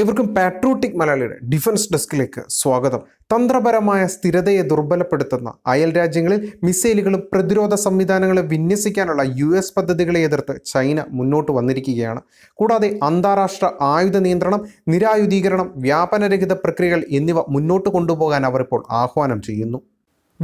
ഏവർക്കും പാട്രോട്ടിക് മലയാളിയുടെ ഡിഫൻസ് ഡെസ്കിലേക്ക് സ്വാഗതം തന്ത്രപരമായ സ്ഥിരതയെ ദുർബലപ്പെടുത്തുന്ന അയൽ രാജ്യങ്ങളിൽ മിസൈലുകളും പ്രതിരോധ സംവിധാനങ്ങളെ വിന്യസിക്കാനുള്ള യു എസ് പദ്ധതികളെ എതിർത്ത് ചൈന മുന്നോട്ട് വന്നിരിക്കുകയാണ് കൂടാതെ അന്താരാഷ്ട്ര ആയുധ നിയന്ത്രണം നിരായുധീകരണം വ്യാപനരഹിത പ്രക്രിയകൾ എന്നിവ മുന്നോട്ട് കൊണ്ടുപോകാൻ അവർ ഇപ്പോൾ ആഹ്വാനം ചെയ്യുന്നു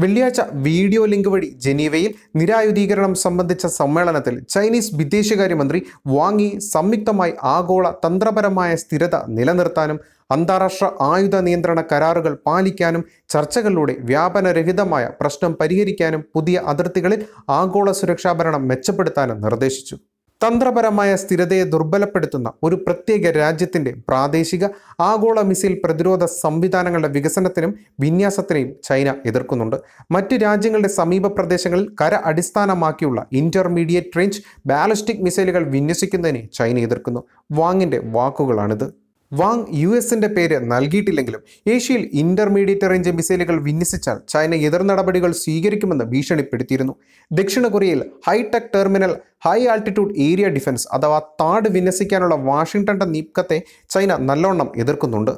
വെള്ളിയാഴ്ച വീഡിയോ ലിങ്ക് വഴി ജനീവയിൽ നിരായുധീകരണം സംബന്ധിച്ച സമ്മേളനത്തിൽ ചൈനീസ് വിദേശകാര്യമന്ത്രി വാങ്ങി സംയുക്തമായി ആഗോള തന്ത്രപരമായ സ്ഥിരത നിലനിർത്താനും അന്താരാഷ്ട്ര ആയുധ നിയന്ത്രണ കരാറുകൾ പാലിക്കാനും ചർച്ചകളിലൂടെ വ്യാപനരഹിതമായ പ്രശ്നം പരിഹരിക്കാനും പുതിയ അതിർത്തികളിൽ ആഗോള സുരക്ഷാഭരണം മെച്ചപ്പെടുത്താനും നിർദ്ദേശിച്ചു തന്ത്രപരമായ സ്ഥിരതയെ ദുർബലപ്പെടുത്തുന്ന ഒരു പ്രത്യേക രാജ്യത്തിൻ്റെ പ്രാദേശിക ആഗോള മിസൈൽ പ്രതിരോധ സംവിധാനങ്ങളുടെ വികസനത്തിനും വിന്യാസത്തിനെയും ചൈന എതിർക്കുന്നുണ്ട് മറ്റ് രാജ്യങ്ങളുടെ സമീപ പ്രദേശങ്ങളിൽ കര അടിസ്ഥാനമാക്കിയുള്ള ഇന്റർമീഡിയറ്റ് റേഞ്ച് ബാലിസ്റ്റിക് മിസൈലുകൾ വിന്യസിക്കുന്നതിനെ ചൈന എതിർക്കുന്നു വാങ്ങിൻ്റെ വാക്കുകളാണിത് വാങ് യു എസിന്റെ പേര് നൽകിയിട്ടില്ലെങ്കിലും ഏഷ്യയിൽ ഇന്റർമീഡിയറ്റ് റേഞ്ച് മിസൈലുകൾ വിന്യസിച്ചാൽ ചൈന എതിർ നടപടികൾ സ്വീകരിക്കുമെന്ന് ഭീഷണിപ്പെടുത്തിയിരുന്നു ദക്ഷിണ കൊറിയയിൽ high tech terminal high altitude area defence അഥവാ താട് വിന്യസിക്കാനുള്ള വാഷിംഗ്ടന്റെ നീക്കത്തെ ചൈന നല്ലോണം എതിർക്കുന്നുണ്ട്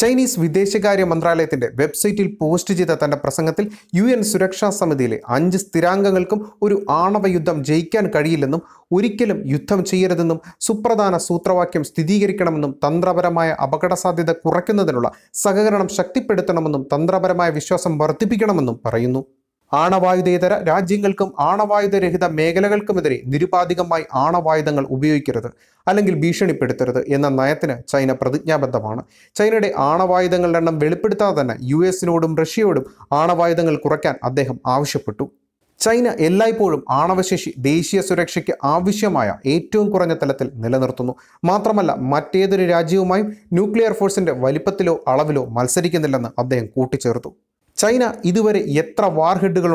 ചൈനീസ് വിദേശകാര്യ മന്ത്രാലയത്തിന്റെ വെബ്സൈറ്റിൽ പോസ്റ്റ് ചെയ്ത തന്റെ പ്രസംഗത്തിൽ യു എൻ സുരക്ഷാ സമിതിയിലെ അഞ്ച് സ്ഥിരാംഗങ്ങൾക്കും ഒരു ആണവ യുദ്ധം ജയിക്കാൻ കഴിയില്ലെന്നും ഒരിക്കലും യുദ്ധം ചെയ്യരുതെന്നും സുപ്രധാന സൂത്രവാക്യം സ്ഥിരീകരിക്കണമെന്നും തന്ത്രപരമായ അപകട സാധ്യത കുറയ്ക്കുന്നതിനുള്ള സഹകരണം ശക്തിപ്പെടുത്തണമെന്നും തന്ത്രപരമായ വിശ്വാസം വർദ്ധിപ്പിക്കണമെന്നും പറയുന്നു ആണവായുധേതര രാജ്യങ്ങൾക്കും ആണവായുധരഹിത മേഖലകൾക്കുമെതിരെ നിരുപാധികമായി ആണവായുധങ്ങൾ ഉപയോഗിക്കരുത് അല്ലെങ്കിൽ ഭീഷണിപ്പെടുത്തരുത് എന്ന നയത്തിന് ചൈന പ്രതിജ്ഞാബദ്ധമാണ് ചൈനയുടെ ആണവായുധങ്ങളുടെ എണ്ണം വെളിപ്പെടുത്താതെ തന്നെ യു എസിനോടും റഷ്യയോടും ആണവായുധങ്ങൾ കുറയ്ക്കാൻ അദ്ദേഹം ആവശ്യപ്പെട്ടു ചൈന എല്ലായ്പ്പോഴും ആണവശേഷി ദേശീയ സുരക്ഷയ്ക്ക് ആവശ്യമായ ഏറ്റവും കുറഞ്ഞ തലത്തിൽ നിലനിർത്തുന്നു മാത്രമല്ല മറ്റേതൊരു രാജ്യവുമായും ന്യൂക്ലിയർ ഫോഴ്സിന്റെ വലിപ്പത്തിലോ അളവിലോ മത്സരിക്കുന്നില്ലെന്ന് അദ്ദേഹം കൂട്ടിച്ചേർത്തു ചൈന ഇതുവരെ എത്ര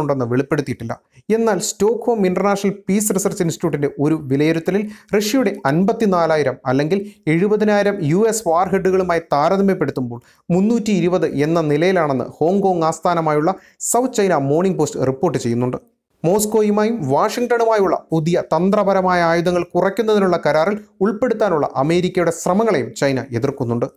ഉണ്ടെന്ന് വെളിപ്പെടുത്തിയിട്ടില്ല എന്നാൽ സ്റ്റോക്ക്ഹോം ഇൻ്റർനാഷണൽ പീസ് റിസർച്ച് ഇൻസ്റ്റിറ്റ്യൂട്ടിൻ്റെ ഒരു വിലയിരുത്തലിൽ റഷ്യയുടെ അൻപത്തിനാലായിരം അല്ലെങ്കിൽ എഴുപതിനായിരം യു എസ് വാർഹെഡുകളുമായി താരതമ്യപ്പെടുത്തുമ്പോൾ മുന്നൂറ്റി ഇരുപത് എന്ന നിലയിലാണെന്ന് ഹോങ്കോങ് ആസ്ഥാനമായുള്ള South China Morning Post report ചെയ്യുന്നുണ്ട് മോസ്കോയുമായും വാഷിംഗ്ടണുമായുള്ള പുതിയ തന്ത്രപരമായ ആയുധങ്ങൾ കുറയ്ക്കുന്നതിനുള്ള കരാറിൽ ഉൾപ്പെടുത്താനുള്ള അമേരിക്കയുടെ ശ്രമങ്ങളെയും ചൈന എതിർക്കുന്നുണ്ട്